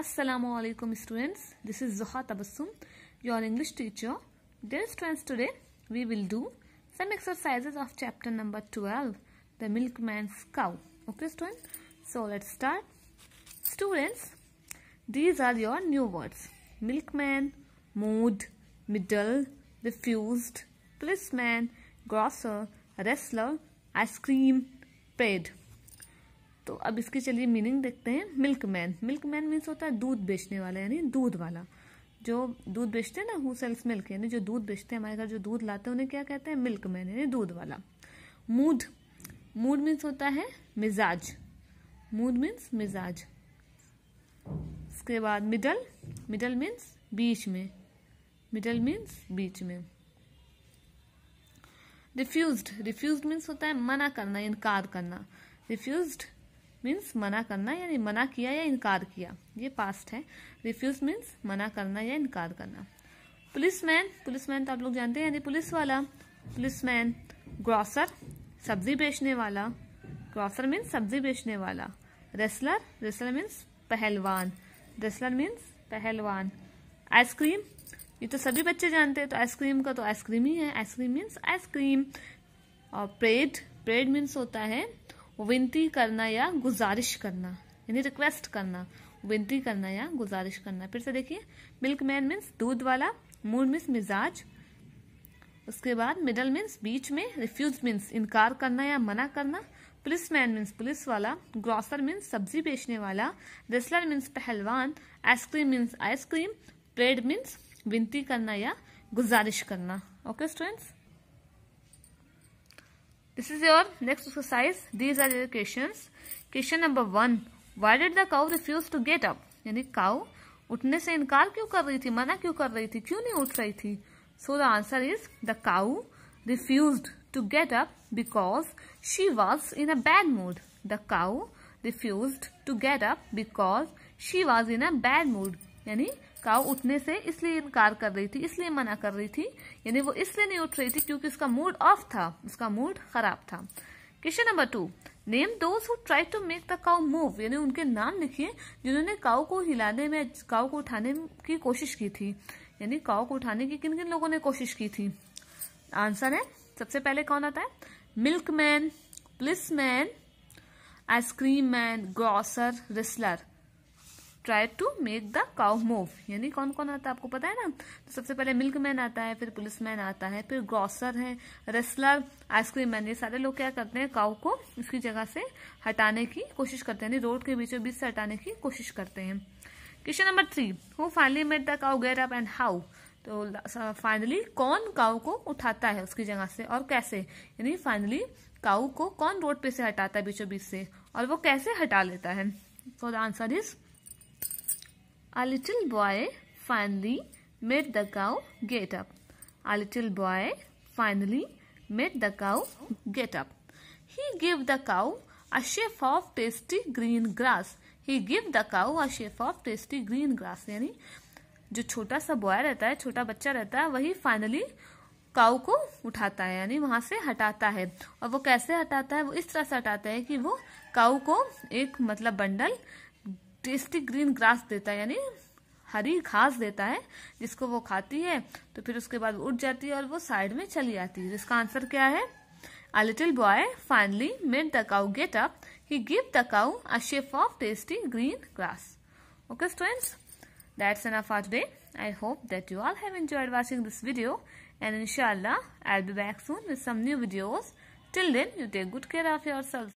Assalamu alaikum students this is Zoha Tabassum your English teacher dear students today we will do some exercises of chapter number 12 the milkman's cow okay students so let's start students these are your new words milkman mood middle refused policeman grocer wrestler ice cream paid तो अब इसके चलिए meaning देखते हैं milkman milkman means होता है दूध बेचने वाला यानी दूध वाला जो दूध बेचते हैं ना हु सेल्स मिल्क यानी जो दूध बेचते हैं हमारे घर जो दूध लाते हैं उन्हें क्या कहते हैं मिल्क मैन यानी दूध वाला मूड मूड मीन्स होता है मिजाज मूड मीन्स मिजाज इसके बाद मिडल मिडल मीन्स बीच में मिडल मीन्स बीच में रिफ्यूज रिफ्यूज मीन्स होता है मना करना इनकार करना रिफ्यूज मीन्स मना करना यानी मना किया या इनकार किया ये पास्ट है रिफ्यूज मीन्स मना करना या इनकार करना पुलिसमैन पुलिसमैन तो आप लोग जानते हैं यानी पुलिस वाला पुलिसमैन ग्रॉसर सब्जी बेचने वाला ग्रॉसर मीन्स सब्जी बेचने वाला रेसलर रेसलर मीन्स पहलवान रेसलर मीन्स पहलवान आइसक्रीम ये तो सभी बच्चे जानते हैं तो आइसक्रीम का तो आइसक्रीम ही है आइसक्रीम मीन्स आइसक्रीम और प्रेड प्रेड मीन्स होता है विनती करना या गुजारिश करना यानी रिक्वेस्ट करना विनती करना या गुजारिश करना फिर से देखिए मिल्क मैन मीन्स दूध वाला मूड मीन्स मिजाज उसके बाद मिडल मीन्स बीच में रिफ्यूज मीन्स इनकार करना या मना करना पुलिस मैन मीन्स पुलिस वाला ग्रॉसर मीन्स सब्जी बेचने वाला रेस्लर मीन्स पहलवान ice cream means ice cream prayed means विनती करना या गुजारिश करना okay students This is your next exercise. These are your questions. Question number one. Why did the cow refuse to get up? यानी cow उठने से इनकार क्यों कर रही थी? मना क्यों कर रही थी? क्यों नहीं उठ रही थी? So the answer is the cow refused to get up because she was in a bad mood. The cow refused to get up because she was in a bad mood. यानी काव उठने से इसलिए इनकार कर रही थी इसलिए मना कर रही थी यानी वो इसलिए नहीं उठ रही थी क्योंकि उसका मूड ऑफ था उसका मूड खराब था question number two name those who try to make the cow move यानी उनके नाम लिखिए जिन्होंने काउ को हिलाने में काउ को उठाने की कोशिश की थी यानी काउ को उठाने की किन किन लोगों ने कोशिश की थी आंसर है सबसे पहले कौन आता है milkman man policeman ice cream man grocer wrestler try to make the cow move यानी कौन कौन आता है आपको पता है ना तो सबसे पहले मिल्क मैन आता है फिर पुलिस मैन आता है फिर ग्रॉसर है रेस्लर आइसक्रीम मैन ये सारे लोग क्या करते हैं काउ को उसकी जगह से हटाने की कोशिश करते हैं रोड के बीचों बीच से हटाने की कोशिश करते हैं question number three who finally made the cow get up and how तो फाइनली uh, कौन काउ को उठाता है उसकी जगह से और कैसे यानी फाइनली काउ को कौन रोड पे से हटाता है बीचों बीच से और वो कैसे हटा लेता है for the answer is A little boy finally made the cow get up. A little boy finally made the cow get up. He gave the cow a sheaf of tasty green grass. He gave the cow a sheaf of tasty green grass. यानी जो छोटा सा boy रहता है छोटा बच्चा रहता है वही फाइनली काऊ को उठाता है यानी वहां से हटाता है और वो कैसे हटाता है वो इस तरह से हटाता है कि वो काऊ को एक मतलब बंडल टेस्टी ग्रीन ग्रास देता है यानी हरी घास देता है जिसको वो खाती है तो फिर उसके बाद उठ जाती है और वो साइड में चली आती है जिसका तो आंसर क्या है a little boy finally made the cow get up he give the cow a shape of tasty green grass okay students that's an of day I hope that you all have enjoyed watching this video and इनशाला I be back soon with some new videos till then you take good care of your self